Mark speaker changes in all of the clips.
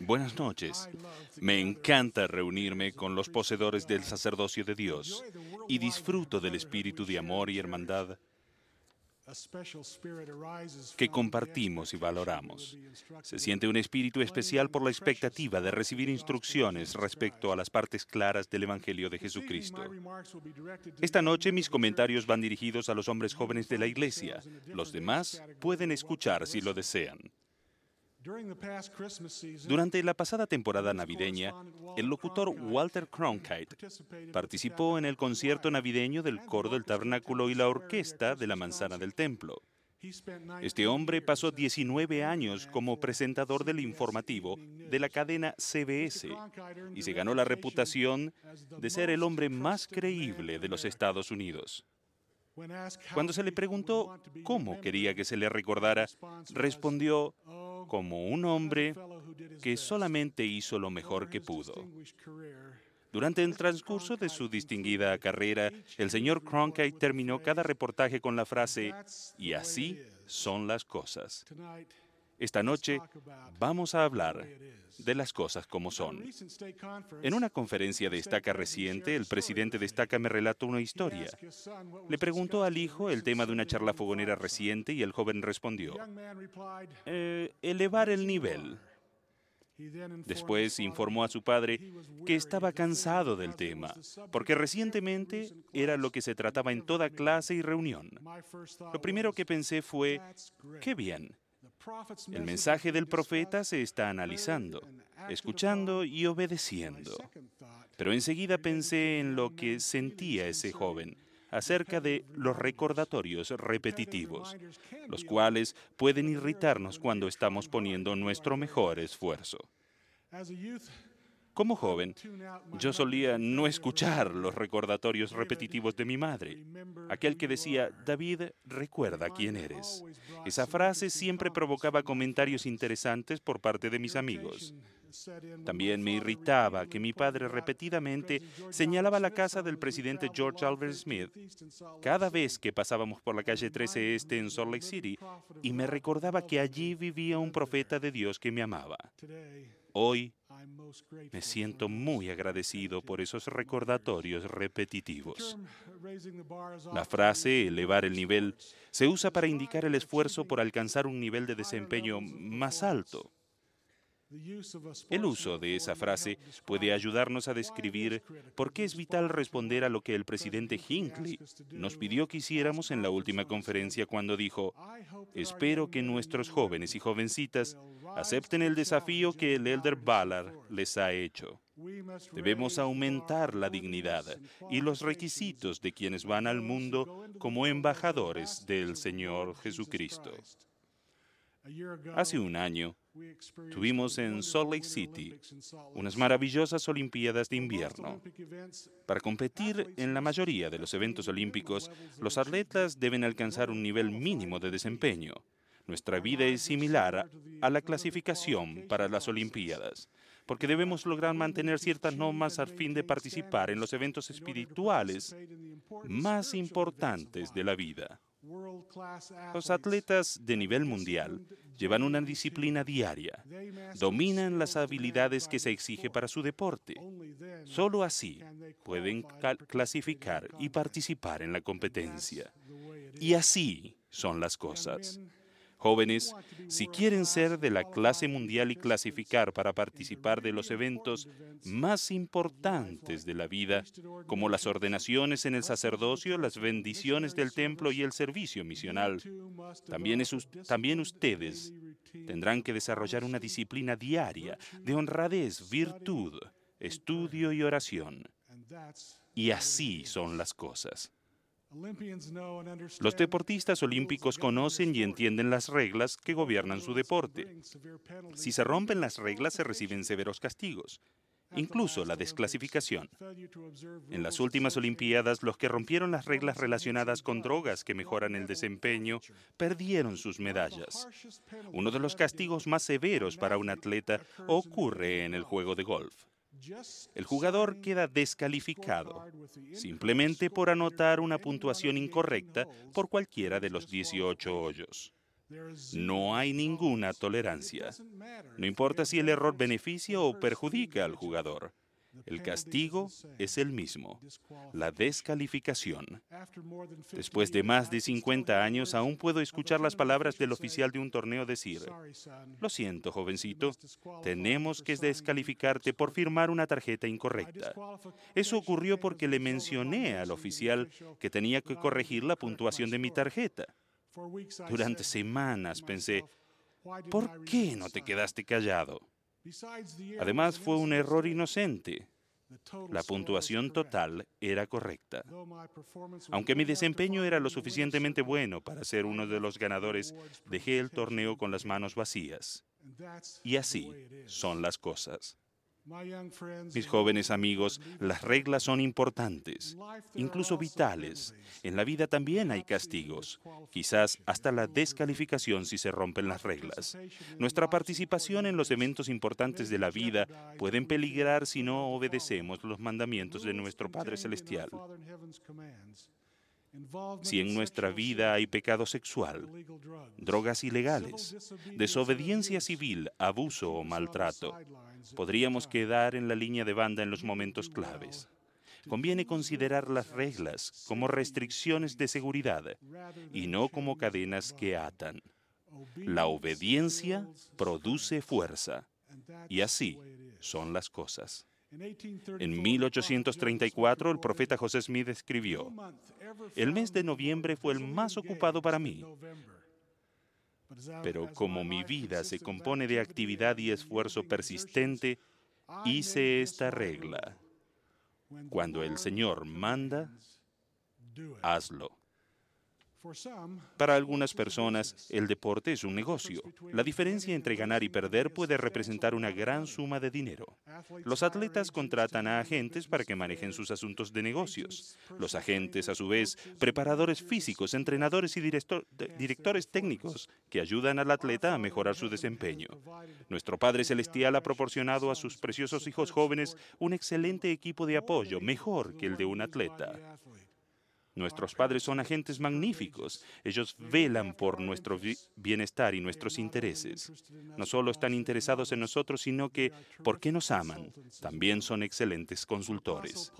Speaker 1: Buenas noches. Me encanta reunirme con los poseedores del sacerdocio de Dios y disfruto del espíritu de amor y hermandad que compartimos y valoramos. Se siente un espíritu especial por la expectativa de recibir instrucciones respecto a las partes claras del Evangelio de Jesucristo. Esta noche mis comentarios van dirigidos a los hombres jóvenes de la Iglesia. Los demás pueden escuchar si lo desean. Durante la pasada temporada navideña, el locutor Walter Cronkite participó en el concierto navideño del coro del tabernáculo y la orquesta de la manzana del templo. Este hombre pasó 19 años como presentador del informativo de la cadena CBS y se ganó la reputación de ser el hombre más creíble de los Estados Unidos. Cuando se le preguntó cómo quería que se le recordara, respondió, oh, como un hombre que solamente hizo lo mejor que pudo. Durante el transcurso de su distinguida carrera, el señor Cronkite terminó cada reportaje con la frase, y así son las cosas. Esta noche vamos a hablar de las cosas como son. En una conferencia de estaca reciente, el presidente de estaca me relató una historia. Le preguntó al hijo el tema de una charla fogonera reciente y el joven respondió, eh, elevar el nivel. Después informó a su padre que estaba cansado del tema, porque recientemente era lo que se trataba en toda clase y reunión. Lo primero que pensé fue, qué bien, el mensaje del profeta se está analizando, escuchando y obedeciendo. Pero enseguida pensé en lo que sentía ese joven acerca de los recordatorios repetitivos, los cuales pueden irritarnos cuando estamos poniendo nuestro mejor esfuerzo. Como joven, yo solía no escuchar los recordatorios repetitivos de mi madre, aquel que decía, David, recuerda quién eres. Esa frase siempre provocaba comentarios interesantes por parte de mis amigos. También me irritaba que mi padre repetidamente señalaba la casa del presidente George Albert Smith cada vez que pasábamos por la calle 13 Este en Salt Lake City y me recordaba que allí vivía un profeta de Dios que me amaba. Hoy me siento muy agradecido por esos recordatorios repetitivos. La frase elevar el nivel se usa para indicar el esfuerzo por alcanzar un nivel de desempeño más alto. El uso de esa frase puede ayudarnos a describir por qué es vital responder a lo que el presidente Hinckley nos pidió que hiciéramos en la última conferencia cuando dijo, espero que nuestros jóvenes y jovencitas acepten el desafío que el elder Ballard les ha hecho. Debemos aumentar la dignidad y los requisitos de quienes van al mundo como embajadores del Señor Jesucristo. Hace un año, Tuvimos en Salt Lake City unas maravillosas Olimpiadas de invierno. Para competir en la mayoría de los eventos olímpicos, los atletas deben alcanzar un nivel mínimo de desempeño. Nuestra vida es similar a la clasificación para las Olimpiadas, porque debemos lograr mantener ciertas normas al fin de participar en los eventos espirituales más importantes de la vida. Los atletas de nivel mundial llevan una disciplina diaria, dominan las habilidades que se exige para su deporte. Solo así pueden clasificar y participar en la competencia. Y así son las cosas. Jóvenes, si quieren ser de la clase mundial y clasificar para participar de los eventos más importantes de la vida, como las ordenaciones en el sacerdocio, las bendiciones del templo y el servicio misional, también, ustedes tendrán que desarrollar una disciplina diaria de honradez, virtud, estudio y oración. Y así son las cosas. Los deportistas olímpicos conocen y entienden las reglas que gobiernan su deporte. Si se rompen las reglas se reciben severos castigos, incluso la desclasificación. En las últimas Olimpiadas, los que rompieron las reglas relacionadas con drogas que mejoran el desempeño perdieron sus medallas. Uno de los castigos más severos para un atleta ocurre en el juego de golf el jugador queda descalificado simplemente por anotar una puntuación incorrecta por cualquiera de los 18 hoyos. No hay ninguna tolerancia. No importa si el error beneficia o perjudica al jugador. El castigo es el mismo, la descalificación. Después de más de 50 años, aún puedo escuchar las palabras del oficial de un torneo decir, lo siento, jovencito, tenemos que descalificarte por firmar una tarjeta incorrecta. Eso ocurrió porque le mencioné al oficial que tenía que corregir la puntuación de mi tarjeta. Durante semanas pensé, ¿por qué no te quedaste callado? Además, fue un error inocente. La puntuación total era correcta. Aunque mi desempeño era lo suficientemente bueno para ser uno de los ganadores, dejé el torneo con las manos vacías. Y así son las cosas. Mis jóvenes amigos, las reglas son importantes, incluso vitales. En la vida también hay castigos, quizás hasta la descalificación si se rompen las reglas. Nuestra participación en los eventos importantes de la vida pueden peligrar si no obedecemos los mandamientos de nuestro Padre Celestial si en nuestra vida hay pecado sexual, drogas ilegales, desobediencia civil, abuso o maltrato, podríamos quedar en la línea de banda en los momentos claves. Conviene considerar las reglas como restricciones de seguridad y no como cadenas que atan. La obediencia produce fuerza y así son las cosas. En 1834 el profeta José Smith escribió, el mes de noviembre fue el más ocupado para mí, pero como mi vida se compone de actividad y esfuerzo persistente, hice esta regla. Cuando el Señor manda, hazlo. Para algunas personas, el deporte es un negocio. La diferencia entre ganar y perder puede representar una gran suma de dinero. Los atletas contratan a agentes para que manejen sus asuntos de negocios. Los agentes, a su vez, preparadores físicos, entrenadores y directores técnicos que ayudan al atleta a mejorar su desempeño. Nuestro Padre Celestial ha proporcionado a sus preciosos hijos jóvenes un excelente equipo de apoyo, mejor que el de un atleta. Nuestros padres son agentes magníficos. Ellos velan por nuestro bienestar y nuestros intereses. No solo están interesados en nosotros, sino que, porque nos aman, también son excelentes consultores.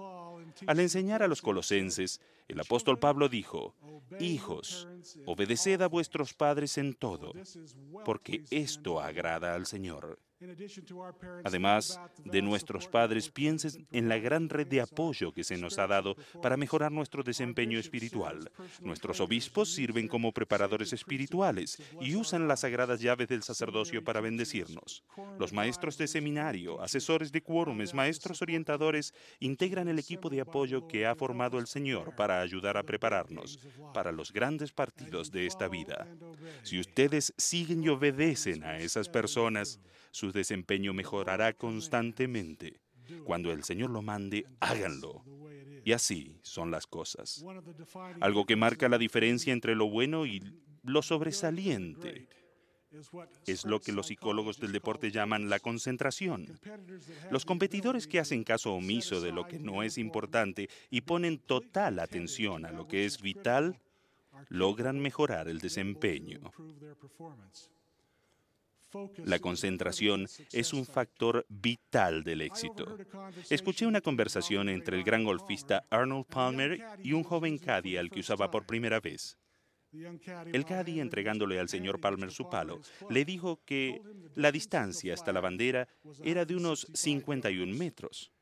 Speaker 1: Al enseñar a los colosenses, el apóstol Pablo dijo, Hijos, obedeced a vuestros padres en todo, porque esto agrada al Señor. Además de nuestros padres, piensen en la gran red de apoyo que se nos ha dado para mejorar nuestro desempeño espiritual. Nuestros obispos sirven como preparadores espirituales y usan las sagradas llaves del sacerdocio para bendecirnos. Los maestros de seminario, asesores de quórumes, maestros orientadores integran el equipo de apoyo que ha formado el Señor para ayudar a prepararnos para los grandes partidos de esta vida. Si ustedes siguen y obedecen a esas personas, su desempeño mejorará constantemente. Cuando el Señor lo mande, háganlo. Y así son las cosas. Algo que marca la diferencia entre lo bueno y lo sobresaliente es lo que los psicólogos del deporte llaman la concentración. Los competidores que hacen caso omiso de lo que no es importante y ponen total atención a lo que es vital, logran mejorar el desempeño. La concentración es un factor vital del éxito. Escuché una conversación entre el gran golfista Arnold Palmer y un joven caddy al que usaba por primera vez. El caddy, entregándole al señor Palmer su palo, le dijo que la distancia hasta la bandera era de unos 51 metros,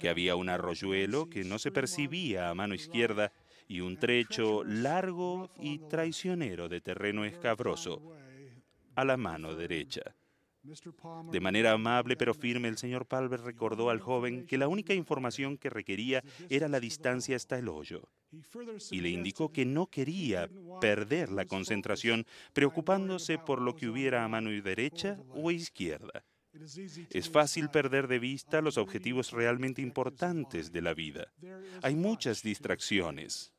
Speaker 1: que había un arroyuelo que no se percibía a mano izquierda y un trecho largo y traicionero de terreno escabroso a la mano derecha. De manera uh, amable pero firme, el señor Palmer recordó al joven que la única información que requería era la distancia hasta el hoyo, y le indicó que no quería perder la concentración preocupándose por lo que hubiera a mano derecha o izquierda. Es fácil perder de vista los objetivos realmente importantes de la vida. Hay muchas distracciones.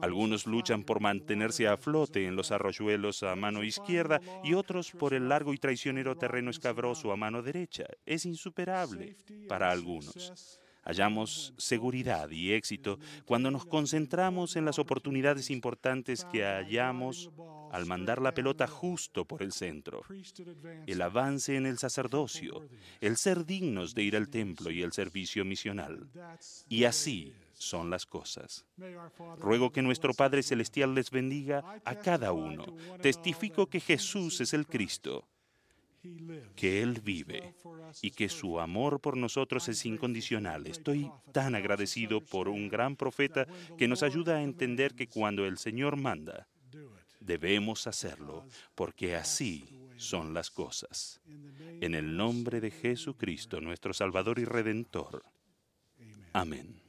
Speaker 1: Algunos luchan por mantenerse a flote en los arroyuelos a mano izquierda y otros por el largo y traicionero terreno escabroso a mano derecha. Es insuperable para algunos. Hallamos seguridad y éxito cuando nos concentramos en las oportunidades importantes que hallamos al mandar la pelota justo por el centro, el avance en el sacerdocio, el ser dignos de ir al templo y el servicio misional. Y así son las cosas. Ruego que nuestro Padre Celestial les bendiga a cada uno. Testifico que Jesús es el Cristo, que Él vive y que su amor por nosotros es incondicional. Estoy tan agradecido por un gran profeta que nos ayuda a entender que cuando el Señor manda, debemos hacerlo, porque así son las cosas. En el nombre de Jesucristo, nuestro Salvador y Redentor. Amén.